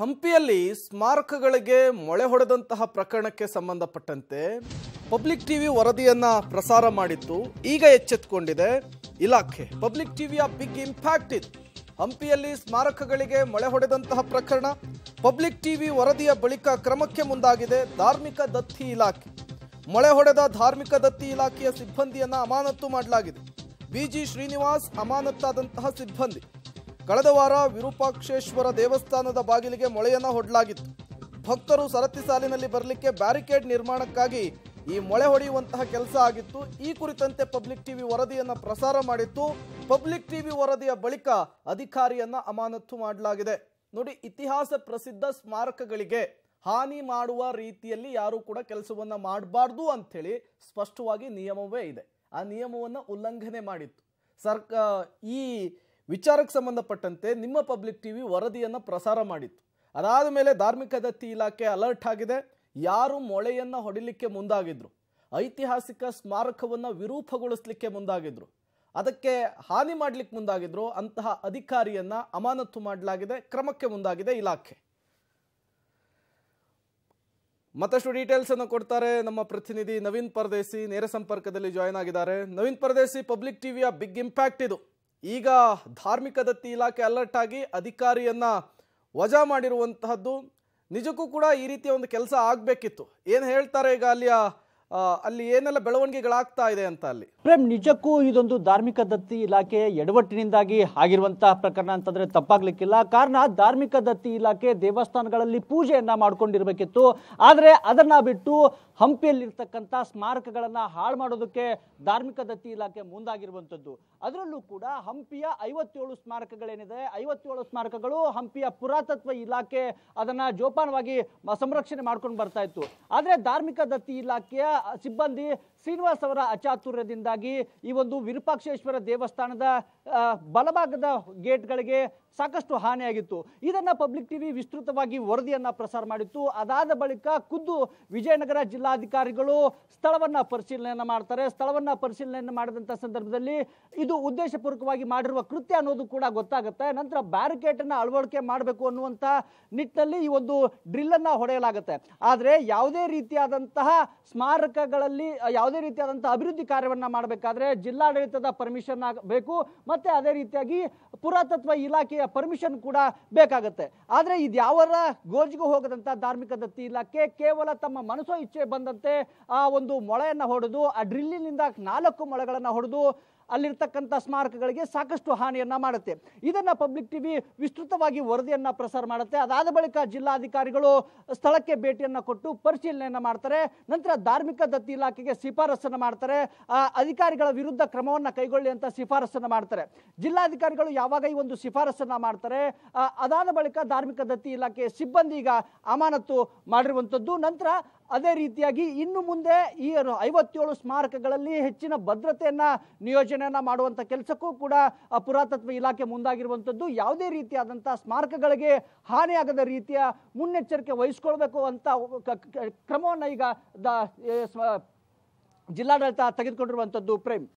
ಹಂಪಿಯಲ್ಲಿ ಸ್ಮಾರಕಗಳಿಗೆ ಮೊಳೆ ಹೊಡೆದಂತಹ ಪ್ರಕರಣಕ್ಕೆ ಸಂಬಂಧಪಟ್ಟಂತೆ ಪಬ್ಲಿಕ್ ಟಿವಿ ವರದಿಯನ್ನ ಪ್ರಸಾರ ಮಾಡಿತ್ತು ಈಗ ಎಚ್ಚೆತ್ತುಕೊಂಡಿದೆ ಇಲಾಖೆ ಪಬ್ಲಿಕ್ ಟಿವಿಯ ಬಿಗ್ ಇಂಪ್ಯಾಕ್ಟ್ ಇದು ಹಂಪಿಯಲ್ಲಿ ಸ್ಮಾರಕಗಳಿಗೆ ಮೊಳೆ ಹೊಡೆದಂತಹ ಪ್ರಕರಣ ಪಬ್ಲಿಕ್ ಟಿವಿ ವರದಿಯ ಬಳಿಕ ಕ್ರಮಕ್ಕೆ ಮುಂದಾಗಿದೆ ಧಾರ್ಮಿಕ ದತ್ತಿ ಇಲಾಖೆ ಮೊಳೆ ಹೊಡೆದ ಧಾರ್ಮಿಕ ದತ್ತಿ ಇಲಾಖೆಯ ಸಿಬ್ಬಂದಿಯನ್ನ ಅಮಾನತ್ತು ಮಾಡಲಾಗಿದೆ ಬಿಜಿ ಶ್ರೀನಿವಾಸ್ ಅಮಾನತ್ತಾದಂತಹ ಸಿಬ್ಬಂದಿ ಕಳೆದ ವಾರ ವಿರೂಪಾಕ್ಷೇಶ್ವರ ದೇವಸ್ಥಾನದ ಬಾಗಿಲಿಗೆ ಮೊಳೆಯನ್ನು ಹೊಡಲಾಗಿತ್ತು ಭಕ್ತರು ಸರತಿ ಸಾಲಿನಲ್ಲಿ ಬರಲಿಕ್ಕೆ ಬ್ಯಾರಿಕೇಡ್ ನಿರ್ಮಾಣಕ್ಕಾಗಿ ಈ ಮೊಳೆ ಹೊಡೆಯುವಂತಹ ಕೆಲಸ ಆಗಿತ್ತು ಈ ಕುರಿತಂತೆ ಪಬ್ಲಿಕ್ ಟಿವಿ ವರದಿಯನ್ನು ಪ್ರಸಾರ ಮಾಡಿತ್ತು ಪಬ್ಲಿಕ್ ಟಿವಿ ವರದಿಯ ಬಳಿಕ ಅಧಿಕಾರಿಯನ್ನ ಅಮಾನತ್ತು ಮಾಡಲಾಗಿದೆ ನೋಡಿ ಇತಿಹಾಸ ಪ್ರಸಿದ್ಧ ಸ್ಮಾರಕಗಳಿಗೆ ಹಾನಿ ಮಾಡುವ ರೀತಿಯಲ್ಲಿ ಯಾರು ಕೂಡ ಕೆಲಸವನ್ನ ಮಾಡಬಾರ್ದು ಅಂಥೇಳಿ ಸ್ಪಷ್ಟವಾಗಿ ನಿಯಮವೇ ಇದೆ ಆ ನಿಯಮವನ್ನು ಉಲ್ಲಂಘನೆ ಮಾಡಿತ್ತು ಸರ್ಕ ಈ ವಿಚಾರಕ್ಕೆ ಸಂಬಂಧಪಟ್ಟಂತೆ ನಿಮ್ಮ ಪಬ್ಲಿಕ್ ಟಿವಿ ವರದಿಯನ್ನು ಪ್ರಸಾರ ಮಾಡಿತ್ತು ಅದಾದ ಮೇಲೆ ಧಾರ್ಮಿಕ ದತ್ತಿ ಇಲಾಖೆ ಅಲರ್ಟ್ ಆಗಿದೆ ಯಾರು ಮೊಳೆಯನ್ನು ಹೊಡಿಲಿಕ್ಕೆ ಮುಂದಾಗಿದ್ರು ಐತಿಹಾಸಿಕ ಸ್ಮಾರಕವನ್ನು ವಿರೂಪಗೊಳಿಸಲಿಕ್ಕೆ ಮುಂದಾಗಿದ್ರು ಅದಕ್ಕೆ ಹಾನಿ ಮಾಡಲಿಕ್ಕೆ ಮುಂದಾಗಿದ್ರು ಅಂತಹ ಅಧಿಕಾರಿಯನ್ನು ಅಮಾನತು ಮಾಡಲಾಗಿದೆ ಕ್ರಮಕ್ಕೆ ಮುಂದಾಗಿದೆ ಇಲಾಖೆ ಮತ್ತಷ್ಟು ಡೀಟೇಲ್ಸ್ ಅನ್ನು ಕೊಡ್ತಾರೆ ನಮ್ಮ ಪ್ರತಿನಿಧಿ ನವೀನ್ ಪರದೇಸಿ ನೇರ ಸಂಪರ್ಕದಲ್ಲಿ ಜಾಯ್ನ್ ಆಗಿದ್ದಾರೆ ನವೀನ್ ಪರದೇಸಿ ಪಬ್ಲಿಕ್ ಟಿವಿಯ ಬಿಗ್ ಇಂಪ್ಯಾಕ್ಟ್ ಇದು ಈಗ ಧಾರ್ಮಿಕ ದತ್ತಿ ಇಲಾಖೆ ಅಲರ್ಟ್ ಆಗಿ ಅಧಿಕಾರಿಯನ್ನು ವಜಾ ಮಾಡಿರುವಂತಹದ್ದು ನಿಜಕ್ಕೂ ಕೂಡ ಈ ರೀತಿಯ ಒಂದು ಕೆಲಸ ಆಗಬೇಕಿತ್ತು ಏನು ಹೇಳ್ತಾರೆ ಈಗ ಅಲ್ಲಿಯ ಅಲ್ಲಿ ಏನೆಲ್ಲ ಬೆಳವಣಿಗೆಗಳಾಗ್ತಾ ಇದೆ ಅಂತ ಅಲ್ಲಿ ಪ್ರೇಮ್ ನಿಜಕ್ಕೂ ಇದೊಂದು ಧಾರ್ಮಿಕ ದತ್ತಿ ಇಲಾಖೆ ಎಡವಟ್ಟಿನಿಂದಾಗಿ ಆಗಿರುವಂತಹ ಪ್ರಕರಣ ಅಂತಂದ್ರೆ ತಪ್ಪಾಗ್ಲಿಕ್ಕಿಲ್ಲ ಕಾರಣ ಧಾರ್ಮಿಕ ದತ್ತಿ ಇಲಾಖೆ ದೇವಸ್ಥಾನಗಳಲ್ಲಿ ಪೂಜೆಯನ್ನ ಮಾಡ್ಕೊಂಡಿರ್ಬೇಕಿತ್ತು ಆದರೆ ಅದನ್ನ ಬಿಟ್ಟು ಹಂಪಿಯಲ್ಲಿರ್ತಕ್ಕಂಥ ಸ್ಮಾರಕಗಳನ್ನ ಹಾಳು ಮಾಡೋದಕ್ಕೆ ಧಾರ್ಮಿಕ ದತ್ತಿ ಇಲಾಖೆ ಮುಂದಾಗಿರುವಂಥದ್ದು ಅದರಲ್ಲೂ ಕೂಡ ಹಂಪಿಯ ಐವತ್ತೇಳು ಸ್ಮಾರಕಗಳೇನಿದೆ ಐವತ್ತೇಳು ಸ್ಮಾರಕಗಳು ಹಂಪಿಯ ಪುರಾತತ್ವ ಇಲಾಖೆ ಅದನ್ನ ಜೋಪಾನವಾಗಿ ಸಂರಕ್ಷಣೆ ಮಾಡ್ಕೊಂಡು ಬರ್ತಾ ಇತ್ತು ಆದರೆ ಧಾರ್ಮಿಕ ದತ್ತಿ ಇಲಾಖೆಯ ಸಿಬ್ಬಂದಿ ಶ್ರೀನಿವಾಸ್ ಅವರ ಅಚಾತುರ್ಯದಿಂದಾಗಿ ಈ ಒಂದು ವಿರೂಪಾಕ್ಷೇಶ್ವರ ದೇವಸ್ಥಾನದ ಬಲಭಾಗದ ಗೇಟ್ಗಳಿಗೆ ಸಾಕಷ್ಟು ಹಾನಿಯಾಗಿತ್ತು ಇದನ್ನು ಪಬ್ಲಿಕ್ ಟಿವಿ ವಿಸ್ತೃತವಾಗಿ ವರದಿಯನ್ನು ಪ್ರಸಾರ ಮಾಡಿತ್ತು ಅದಾದ ಬಳಿಕ ಖುದ್ದು ವಿಜಯನಗರ ಜಿಲ್ಲಾಧಿಕಾರಿಗಳು ಸ್ಥಳವನ್ನು ಪರಿಶೀಲನೆಯನ್ನು ಮಾಡ್ತಾರೆ ಸ್ಥಳವನ್ನು ಪರಿಶೀಲನೆಯನ್ನು ಮಾಡಿದಂಥ ಸಂದರ್ಭದಲ್ಲಿ ಇದು ಉದ್ದೇಶಪೂರ್ವಕವಾಗಿ ಮಾಡಿರುವ ಕೃತ್ಯ ಅನ್ನೋದು ಕೂಡ ಗೊತ್ತಾಗುತ್ತೆ ನಂತರ ಬ್ಯಾರಿಕೇಡನ್ನು ಅಳವಡಿಕೆ ಮಾಡಬೇಕು ಅನ್ನುವಂಥ ನಿಟ್ಟಿನಲ್ಲಿ ಈ ಒಂದು ಡ್ರಿಲ್ಲನ್ನು ಹೊಡೆಯಲಾಗುತ್ತೆ ಆದರೆ ಯಾವುದೇ ರೀತಿಯಾದಂತಹ ಸ್ಮಾರಕ ಕೈಗಾರಿಕೆಗಳಲ್ಲಿ ಯಾವುದೇ ರೀತಿಯಾದಂಥ ಅಭಿವೃದ್ಧಿ ಕಾರ್ಯವನ್ನು ಮಾಡಬೇಕಾದ್ರೆ ಜಿಲ್ಲಾಡಳಿತದ ಪರ್ಮಿಷನ್ ಬೇಕು ಮತ್ತು ಅದೇ ರೀತಿಯಾಗಿ ಪುರಾತತ್ವ ಇಲಾಖೆಯ ಪರ್ಮಿಷನ್ ಕೂಡ ಬೇಕಾಗುತ್ತೆ ಆದರೆ ಇದು ಯಾವರ ಗೋಜಿಗೂ ಹೋಗದಂಥ ಧಾರ್ಮಿಕ ದತ್ತಿ ಇಲಾಖೆ ಕೇವಲ ತಮ್ಮ ಮನಸ್ಸೋ ಇಚ್ಛೆ ಬಂದಂತೆ ಆ ಒಂದು ಮೊಳೆಯನ್ನು ಹೊಡೆದು ಆ ಡ್ರಿಲ್ಲಿನಿಂದ ನಾಲ್ಕು ಮೊಳೆಗಳನ್ನು ಹೊಡೆದು ಅಲ್ಲಿರ್ತಕ್ಕಂಥ ಸ್ಮಾರಕಗಳಿಗೆ ಸಾಕಷ್ಟು ಹಾನಿಯನ್ನ ಮಾಡುತ್ತೆ ಇದನ್ನ ಪಬ್ಲಿಕ್ ಟಿವಿ ವಿಸ್ತೃತವಾಗಿ ವರದಿಯನ್ನ ಪ್ರಸಾರ ಮಾಡುತ್ತೆ ಅದಾದ ಬಳಿಕ ಜಿಲ್ಲಾಧಿಕಾರಿಗಳು ಸ್ಥಳಕ್ಕೆ ಭೇಟಿಯನ್ನ ಕೊಟ್ಟು ಪರಿಶೀಲನೆಯನ್ನ ಮಾಡ್ತಾರೆ ನಂತರ ಧಾರ್ಮಿಕ ದತ್ತಿ ಇಲಾಖೆಗೆ ಶಿಫಾರಸನ್ನು ಮಾಡ್ತಾರೆ ಅಧಿಕಾರಿಗಳ ವಿರುದ್ಧ ಕ್ರಮವನ್ನ ಕೈಗೊಳ್ಳಿ ಅಂತ ಶಿಫಾರಸನ್ನು ಮಾಡ್ತಾರೆ ಜಿಲ್ಲಾಧಿಕಾರಿಗಳು ಯಾವಾಗ ಈ ಒಂದು ಶಿಫಾರಸನ್ನ ಮಾಡ್ತಾರೆ ಅದಾದ ಬಳಿಕ ಧಾರ್ಮಿಕ ದತ್ತಿ ಇಲಾಖೆ ಸಿಬ್ಬಂದಿ ಈಗ ಅಮಾನತು ಮಾಡಿರುವಂತದ್ದು ನಂತರ ಅದೇ ರೀತಿಯಾಗಿ ಇನ್ನು ಮುಂದೆ ಈ ಐವತ್ತೇಳು ಸ್ಮಾರಕಗಳಲ್ಲಿ ಹೆಚ್ಚಿನ ಭದ್ರತೆಯನ್ನ ನಿಯೋಜನೆ ಸಂರಕ್ಷಣೆಯನ್ನು ಮಾಡುವಂಥ ಕೆಲಸಕ್ಕೂ ಕೂಡ ಪುರಾತತ್ವ ಇಲಾಖೆ ಮುಂದಾಗಿರುವಂತದ್ದು ಯಾವುದೇ ರೀತಿಯಾದಂತಹ ಸ್ಮಾರಕಗಳಿಗೆ ಹಾನಿಯಾಗದ ರೀತಿಯ ಮುನ್ನೆಚ್ಚರಿಕೆ ವಹಿಸ್ಕೊಳ್ಬೇಕು ಅಂತ ಕ್ರಮವನ್ನು ಈಗ ಜಿಲ್ಲಾಡಳಿತ ತೆಗೆದುಕೊಂಡಿರುವಂತದ್ದು ಪ್ರೇಮ್